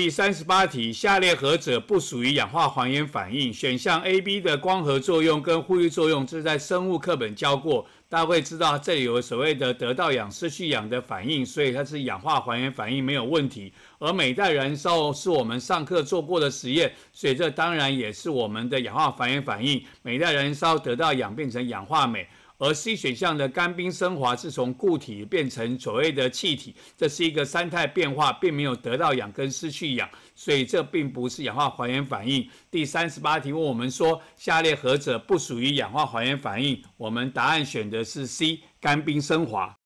第三十八题，下列何者不属于氧化还原反应？选项 A、B 的光合作用跟呼吸作用，这是在生物课本教过，大家会知道这里有所谓的得到氧、失去氧的反应，所以它是氧化还原反应没有问题。而每代燃烧是我们上课做过的实验，所以这当然也是我们的氧化还原反应。每代燃烧得到氧变成氧化镁。而 C 选项的干冰升华是从固体变成所谓的气体，这是一个三态变化，并没有得到氧跟失去氧，所以这并不是氧化还原反应。第三十八题问我们说下列何者不属于氧化还原反应，我们答案选的是 C，干冰升华。